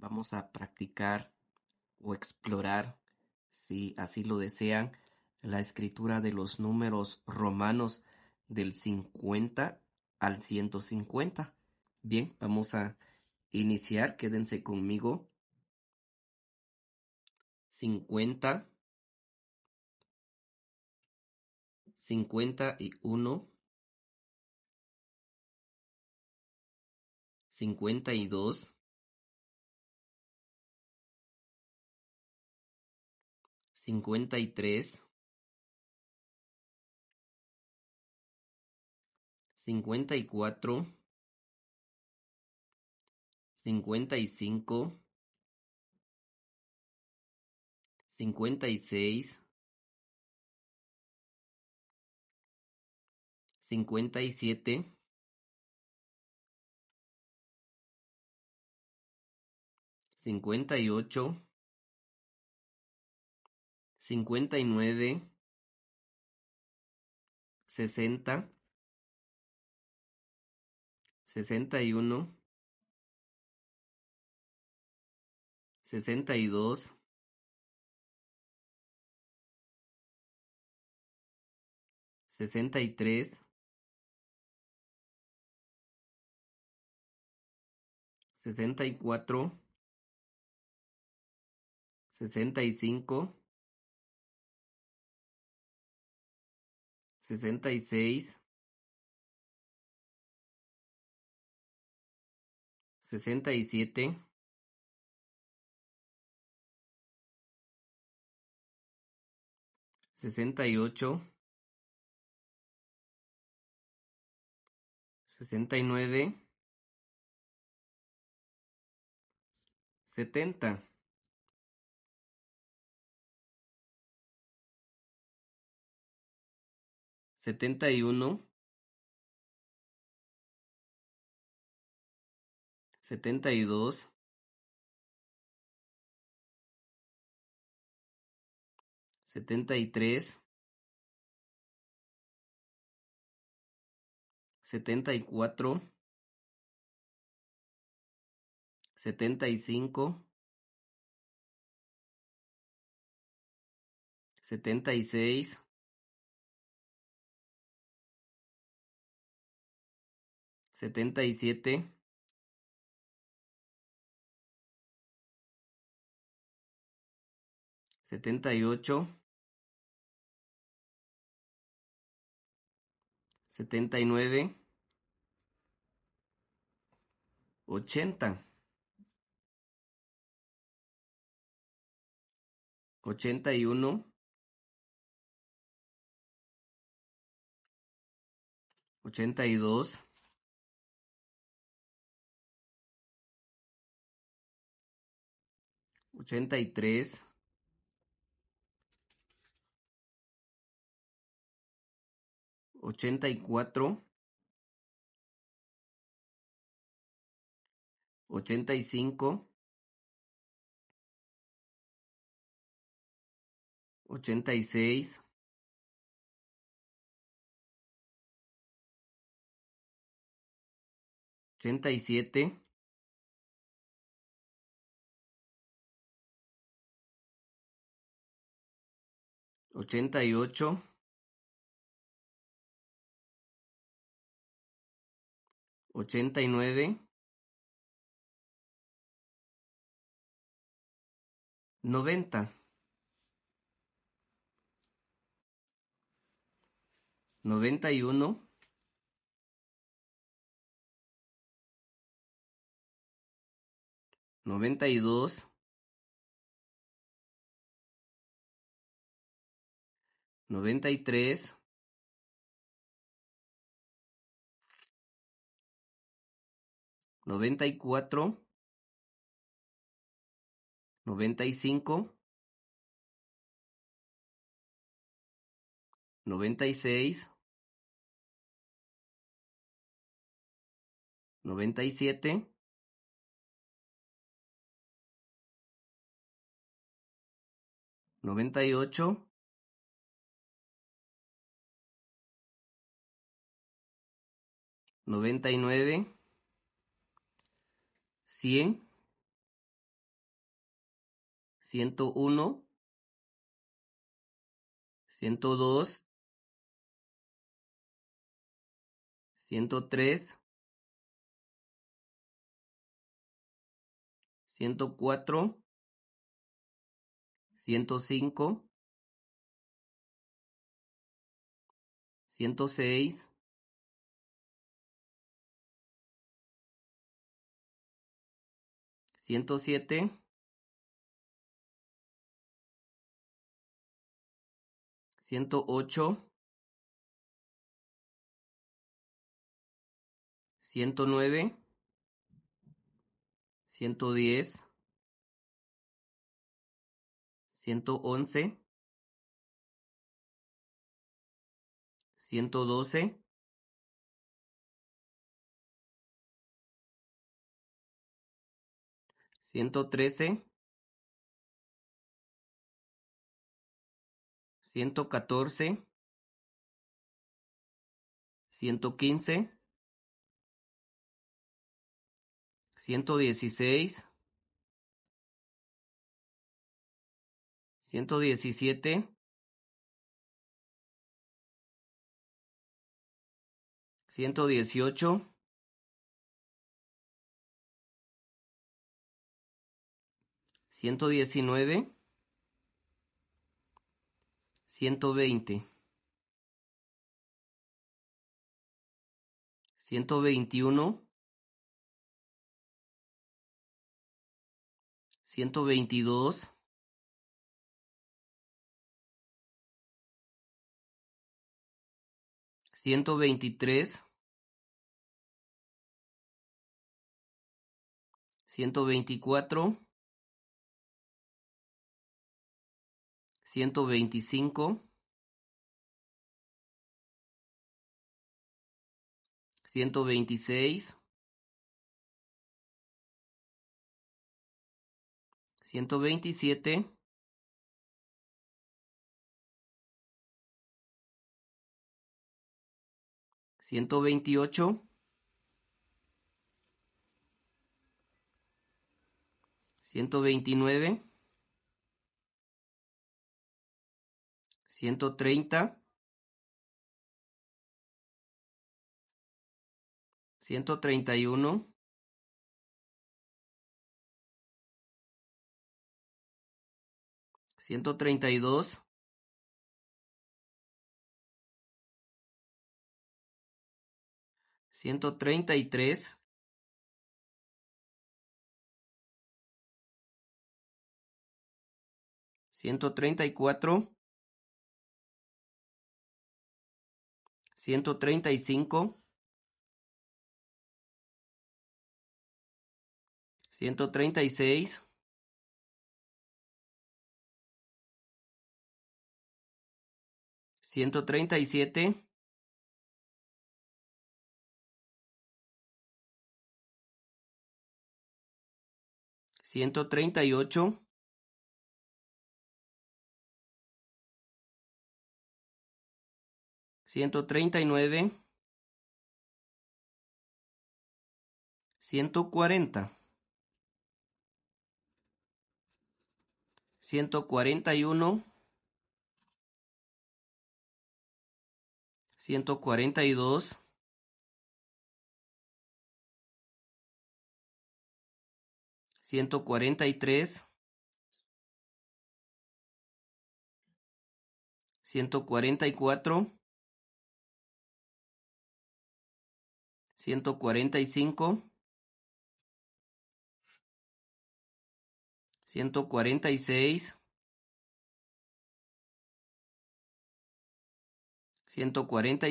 vamos a practicar o explorar, si así lo desean, la escritura de los números romanos del 50 al 150. Bien, vamos a iniciar, quédense conmigo. 50 51 52 cincuenta y tres, cincuenta y cuatro, cincuenta y cinco, cincuenta y seis, cincuenta y siete. cincuenta y ocho 59, 60, 61, 62, 63, 64, 65, sesenta y seis, sesenta y siete, sesenta y ocho, sesenta y nueve, setenta. setenta y uno, setenta y dos, setenta y tres, setenta y cuatro, setenta y cinco, setenta y seis setenta y siete setenta y ocho setenta y nueve ochenta ochenta y uno ochenta y dos ochenta y tres ochenta y cuatro, ochenta y cinco, ochenta y seis, ochenta y siete ochenta y ocho ochenta y nueve noventa noventa y uno noventa y dos noventa y tres noventa y cuatro noventa y cinco noventa y seis noventa y siete noventa y ocho 99, 100, 101, 102, 103, 104, 105, 106, 107, 108, 109, 110, 111, 112, 113, 114, 115, 116, 117, 118, 119, 120, 121, 122, 123, 124, 125, 126, 127, 128, 129, ciento treinta, ciento treinta y uno, ciento treinta y dos, ciento treinta y tres, ciento treinta y cuatro. ciento treinta y cinco, ciento treinta y seis, ciento treinta y siete, ciento treinta y ocho ciento treinta y nueve, ciento cuarenta, ciento cuarenta y uno, ciento cuarenta y dos, ciento cuarenta y tres, ciento cuarenta y cuatro. Ciento Ciento Ciento Ciento cuarenta cuarenta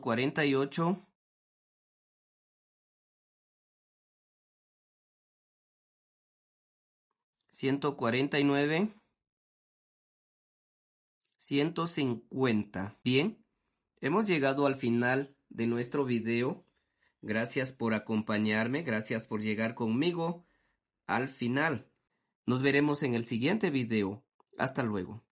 cuarenta cuarenta y y y y cinco. seis. siete. ocho. Ciento cuarenta y nueve. 150. Bien, hemos llegado al final de nuestro video. Gracias por acompañarme, gracias por llegar conmigo al final. Nos veremos en el siguiente video. Hasta luego.